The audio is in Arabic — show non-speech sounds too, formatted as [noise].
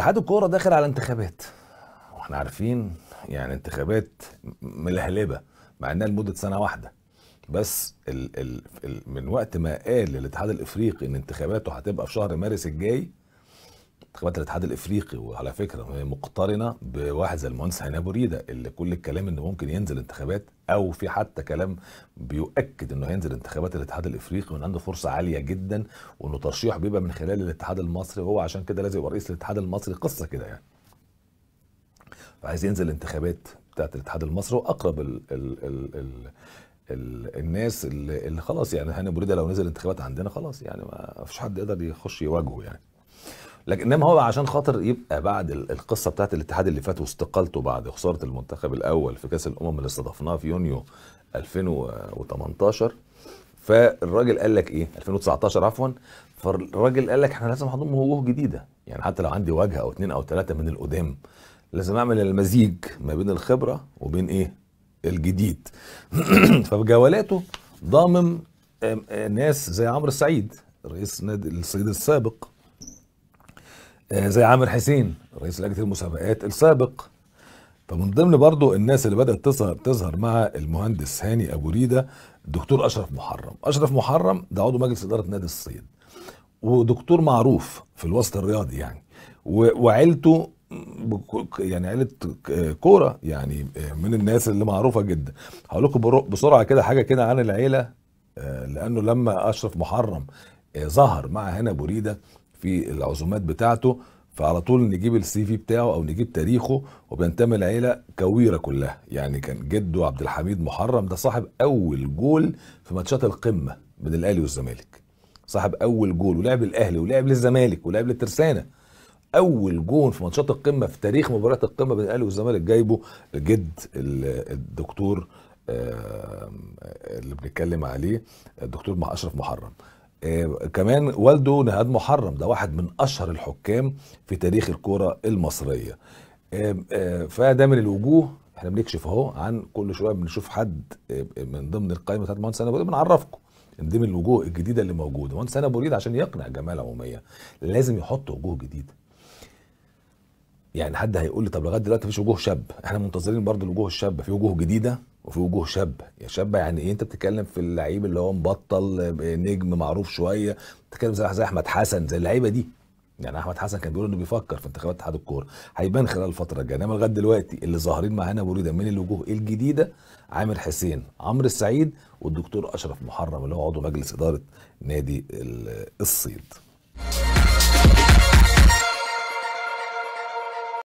اتحاد الكوره داخل على انتخابات واحنا عارفين يعني انتخابات ملهلبه مع انها لمده سنه واحده بس الـ الـ من وقت ما قال الاتحاد الافريقي ان انتخاباته هتبقى في شهر مارس الجاي انتخابات الاتحاد الافريقي وعلى فكره هي مقترنه بواحد زي المهندس هاني ابو ريده اللي كل الكلام انه ممكن ينزل انتخابات او في حتى كلام بيؤكد انه هينزل انتخابات الاتحاد الافريقي وان عنده فرصه عاليه جدا وانه ترشيح بيبقى من خلال الاتحاد المصري وهو عشان كده لازم يبقى رئيس الاتحاد المصري قصه كده يعني. فعايز ينزل الانتخابات بتاعت الاتحاد المصري واقرب ال ال ال ال الناس اللي, اللي خلاص يعني هاني بريده لو نزل انتخابات عندنا خلاص يعني ما فيش حد يقدر يخش يواجهه يعني لكن انما هو عشان خاطر يبقى بعد القصه بتاعت الاتحاد اللي فات واستقالته بعد خساره المنتخب الاول في كاس الامم اللي استضفناه في يونيو 2018 فالراجل قال لك ايه 2019 عفوا فالراجل قال لك احنا لازم هنضم وجوه جديده يعني حتى لو عندي وجهه او اثنين او ثلاثه من القدام لازم اعمل المزيج ما بين الخبره وبين ايه الجديد [clears throat] فبجولاته ضامم آه، ناس زي عمرو السعيد رئيس نادي السيد السابق آه، زي عامر حسين رئيس لجنه المسابقات السابق فمن ضمن برضو الناس اللي بدات تظهر تظهر مع المهندس هاني ابو ريده دكتور اشرف محرم اشرف محرم ده عضو مجلس اداره نادي الصيد ودكتور معروف في الوسط الرياضي يعني وعيلته يعني عيله كوره يعني آه، من الناس اللي معروفه جدا هقول لكم بسرعه كده حاجه كده عن العيله آه، لانه لما اشرف محرم ظهر مع هنا بوريده في العزومات بتاعته فعلى طول نجيب السي في بتاعه او نجيب تاريخه وبينتمي لعيله كويره كلها يعني كان جده عبد الحميد محرم ده صاحب اول جول في ماتشات القمه بين الاهلي والزمالك صاحب اول جول ولعب الاهلي ولعب للزمالك ولعب للترسانه اول جول في ماتشات القمه في تاريخ مباريات القمه بين الاهلي والزمالك جايبه الجد الدكتور اللي بنتكلم عليه الدكتور مع اشرف محرم آه، كمان والده نهاد محرم ده واحد من اشهر الحكام في تاريخ الكوره المصريه آه، آه، فده من الوجوه احنا بنكشف اهو عن كل شويه بنشوف حد من ضمن القائمه بتاعت مهندس انا بنعرفكم دي من الوجوه الجديده اللي موجوده مهندس انا بريد عشان يقنع جماعه العموميه لازم يحط وجوه جديده يعني حد هيقول لي طب لغايه دلوقتي مفيش وجوه شاب احنا منتظرين برضو الوجوه الشابه في وجوه جديده وفي وجوه شابه يا شابه يعني ايه انت بتتكلم في اللعيب اللي هو مبطل نجم معروف شويه بتتكلم زي احمد حسن زي اللعيبه دي يعني احمد حسن كان بيقول انه بيفكر في انتخابات اتحاد الكوره هيبان خلال الفتره الجايه انما لغايه دلوقتي اللي ظاهرين معانا بريده إيه من الوجوه الجديده عامر حسين عمرو السعيد والدكتور اشرف محرم اللي هو عضو مجلس اداره نادي الصيد